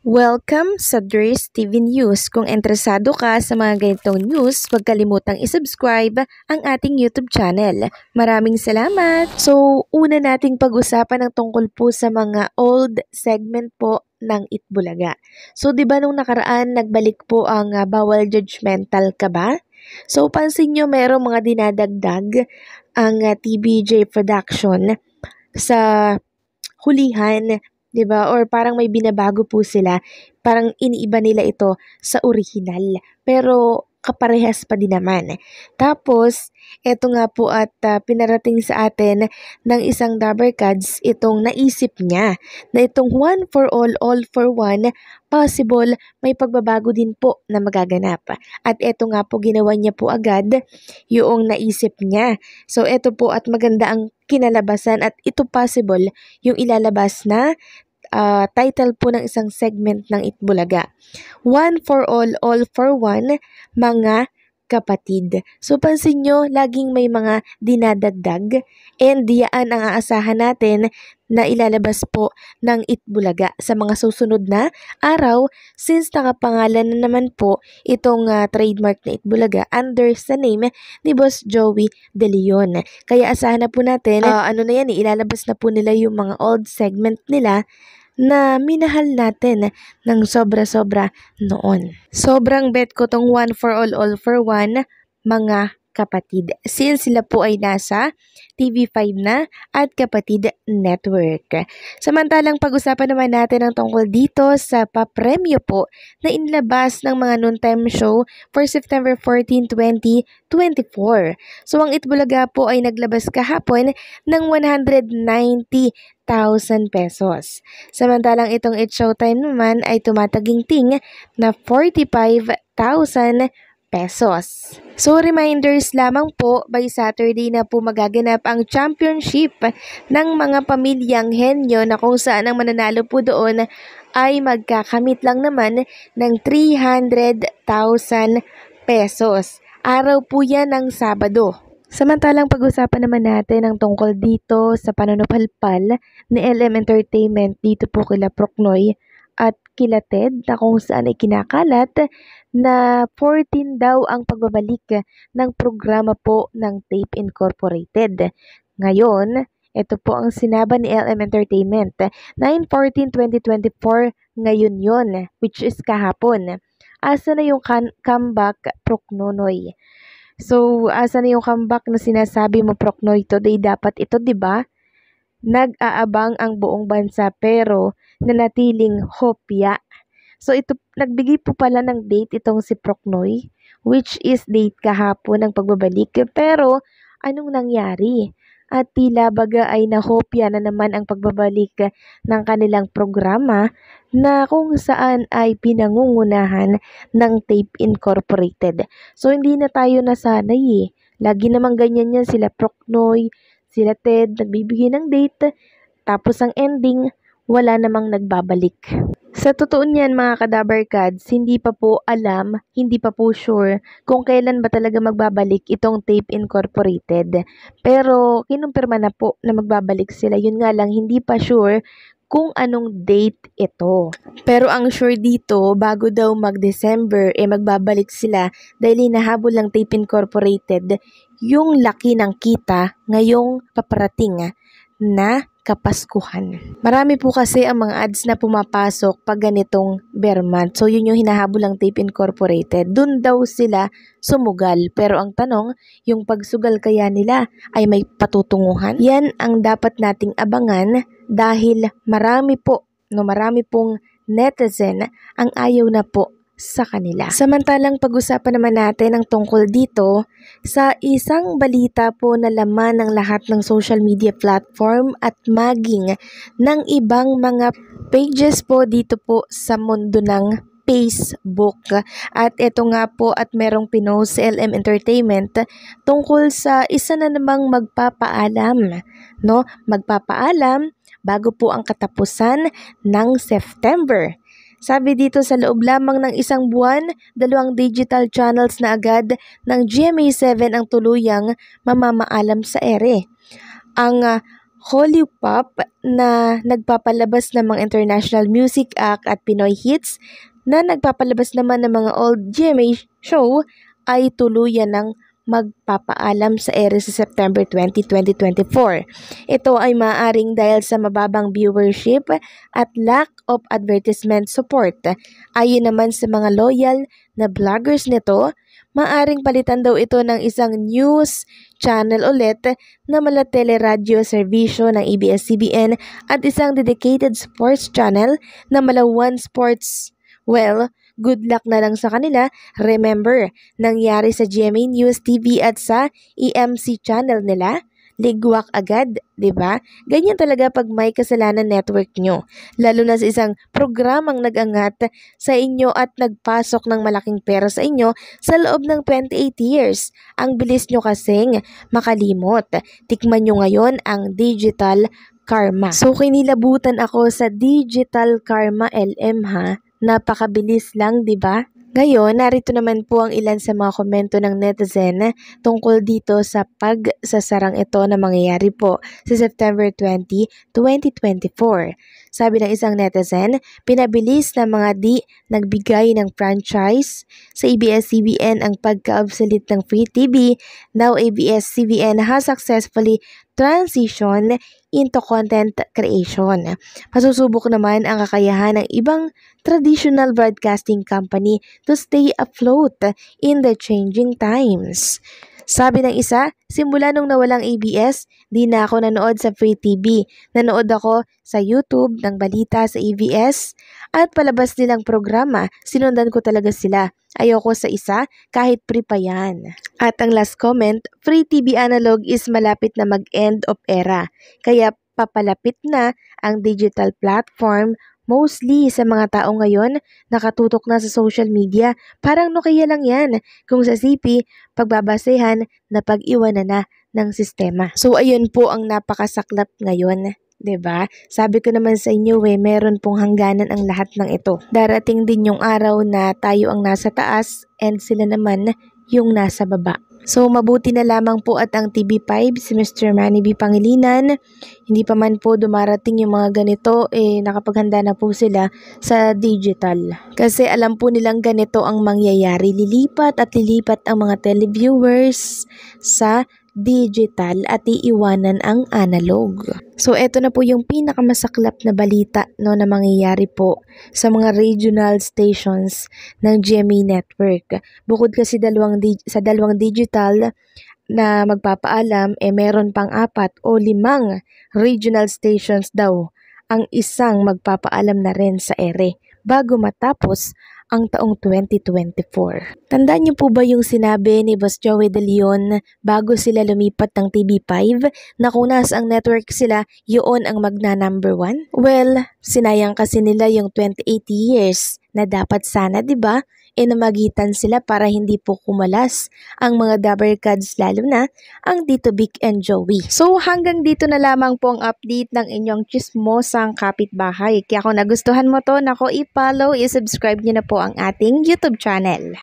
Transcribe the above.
Welcome sa Dres TV News. Kung interesado ka sa mga ganitong news, huwag kalimutang isubscribe ang ating YouTube channel. Maraming salamat! So, una nating pag-usapan ang tungkol po sa mga old segment po ng Itbulaga. So, di ba nung nakaraan, nagbalik po ang uh, bawal judgmental ka ba? So, pansin nyo merong mga dinadagdag ang uh, ah, TBJ production sa hulihan 'di ba? Or parang may binabago po sila, parang iniiba nila ito sa original. Pero kaparehas pa din naman. Tapos, ito nga po at uh, pinarating sa atin ng isang dabber cards itong naisip niya na itong one for all, all for one, possible may pagbabago din po na magaganap. At ito nga po ginawa niya po agad yung naisip niya. So ito po at maganda ang kinalabasan at ito possible yung ilalabas na uh, title po ng isang segment ng Itbulaga. One for all, all for one, mga kapatid. So pansin nyo, laging may mga dinadagdag and diyan ang aasahan natin na ilalabas po ng Itbulaga sa mga susunod na araw since nakapangalan na naman po itong uh, trademark na Itbulaga under sa name ni Boss Joey De Leon. Kaya asahan na po natin, uh, ano na yan, eh, ilalabas na po nila yung mga old segment nila na minahal natin ng sobra-sobra noon. Sobrang bet ko tong one for all, all for one, mga kapatid since sila po ay nasa TV5 na at kapatid network. Samantalang pag-usapan naman natin ang tungkol dito sa papremyo po na inlabas ng mga noontime show for September 14, 2024. So ang Itbulaga po ay naglabas kahapon ng 190,000 pesos. Samantalang itong It Showtime naman ay tumataging ting na 45,000 pesos. So reminders lamang po, by Saturday na po magaganap ang championship ng mga pamilyang henyo na kung saan ang mananalo po doon ay magkakamit lang naman ng 300,000 pesos. Araw po yan ng Sabado. Samantalang pag-usapan naman natin ang tungkol dito sa panunupalpal ni LM Entertainment dito po kila Proknoy kilatid na kung saan ay kinakalat na 14 daw ang pagbabalik ng programa po ng Tape Incorporated. Ngayon, ito po ang sinaba ni LM Entertainment. 9-14-2024 ngayon yon which is kahapon. Asa na yung comeback Proknonoy? So, asa na yung comeback na sinasabi mo Proknoy today? Dapat ito, di ba? nag-aabang ang buong bansa pero nanatiling hopya. So ito, nagbigay po pala ng date itong si Proknoy, which is date kahapon ng pagbabalik. Pero anong nangyari? At tila baga ay nahopya na naman ang pagbabalik ng kanilang programa na kung saan ay pinangungunahan ng Tape Incorporated. So hindi na tayo nasanay eh. Lagi namang ganyan yan sila Proknoy, sila Ted, nagbibigay ng date, tapos ang ending, wala namang nagbabalik. Sa totoo niyan mga kadabar hindi pa po alam, hindi pa po sure kung kailan ba talaga magbabalik itong Tape Incorporated. Pero kinumpirma na po na magbabalik sila. Yun nga lang, hindi pa sure kung anong date ito. Pero ang sure dito, bago daw mag-December, eh magbabalik sila dahil hinahabol lang Tape Incorporated yung laki ng kita ngayong paparating ah, na kapaskuhan. Marami po kasi ang mga ads na pumapasok pag ganitong bear month. So yun yung hinahabol ng Tape Incorporated. Doon daw sila sumugal. Pero ang tanong, yung pagsugal kaya nila ay may patutunguhan? Yan ang dapat nating abangan dahil marami po, no marami pong netizen ang ayaw na po sa kanila. Samantalang pag-usapan naman natin ang tungkol dito sa isang balita po na laman ng lahat ng social media platform at maging ng ibang mga pages po dito po sa mundo ng Facebook. At ito nga po at merong pinost si LM Entertainment tungkol sa isa na namang magpapaalam, no? Magpapaalam bago po ang katapusan ng September. Sabi dito sa loob lamang ng isang buwan, dalawang digital channels na agad ng GMA7 ang tuluyang mamamaalam sa ere. Ang uh, Pop na nagpapalabas ng mga International Music Act at Pinoy Hits na nagpapalabas naman ng mga old GMA show ay tuluyan ng magpapaalam sa ere sa September 2024. Ito ay maaring dahil sa mababang viewership at lack of advertisement support. Ayon naman sa mga loyal na vloggers nito, maaring palitan daw ito ng isang news channel ulit na mala teleradyo servisyo ng ABS-CBN at isang dedicated sports channel na mala One Sports. Well, Good luck na lang sa kanila. Remember, nangyari sa GMA News TV at sa EMC channel nila ligwak agad, 'di ba? Ganyan talaga pag may kasalanan network nyo. Lalo na sa isang programang nag-angat sa inyo at nagpasok ng malaking pera sa inyo sa loob ng 28 years. Ang bilis nyo kasing makalimot. Tikman nyo ngayon ang digital karma. So, kinilabutan ako sa digital karma LM ha Napakabilis lang, di ba? Ngayon, narito naman po ang ilan sa mga komento ng netizen tungkol dito sa pagsasarang ito na mangyayari po sa September 20, 2024. Sabi ng isang netizen, pinabilis ng mga di nagbigay ng franchise sa ABS-CBN ang pagka-obsolete ng free TV. Now, ABS-CBN has successfully transition into content creation. Masusubok naman ang kakayahan ng ibang traditional broadcasting company to stay afloat in the changing times. Sabi ng isa, simula nung nawalang ABS, di na ako nanood sa free TV. Nanood ako sa YouTube ng balita sa ABS at palabas nilang programa, sinundan ko talaga sila. Ayoko sa isa kahit free pa yan. At ang last comment, free TV analog is malapit na mag-end of era. Kaya papalapit na ang digital platform Mostly sa mga tao ngayon, nakatutok na sa social media, parang nokia lang yan kung sa CP, pagbabasehan na pag-iwanan na ng sistema. So ayun po ang napakasaklap ngayon. 'di ba? Sabi ko naman sa inyo, eh, meron pong hangganan ang lahat ng ito. Darating din yung araw na tayo ang nasa taas and sila naman yung nasa baba. So mabuti na lamang po at ang TV5 si Mr. Manny B. Pangilinan, hindi pa man po dumarating yung mga ganito, eh nakapaghanda na po sila sa digital. Kasi alam po nilang ganito ang mangyayari, lilipat at lilipat ang mga televiewers sa digital at iiwanan ang analog. So ito na po yung pinakamasaklap na balita no na mangyayari po sa mga regional stations ng GMA network. Bukod kasi dalawang sa dalawang digital na magpapaalam, eh meron pang apat o limang regional stations daw ang isang magpapaalam na rin sa ere bago matapos ang taong 2024. Tandaan niyo po ba yung sinabi ni Boss Joey De Leon bago sila lumipat ng TV5 na kunas ang network sila, yun ang magna number 1? Well, sinayang kasi nila yung 28 years na dapat sana 'di ba e namagitan sila para hindi po kumalas ang mga double cards lalo na ang Dito Big and Joey. So hanggang dito na lamang po ang update ng inyong chismosang kapitbahay. Kaya kung nagustuhan mo to, nako i-follow, i-subscribe niyo na po ang ating YouTube channel.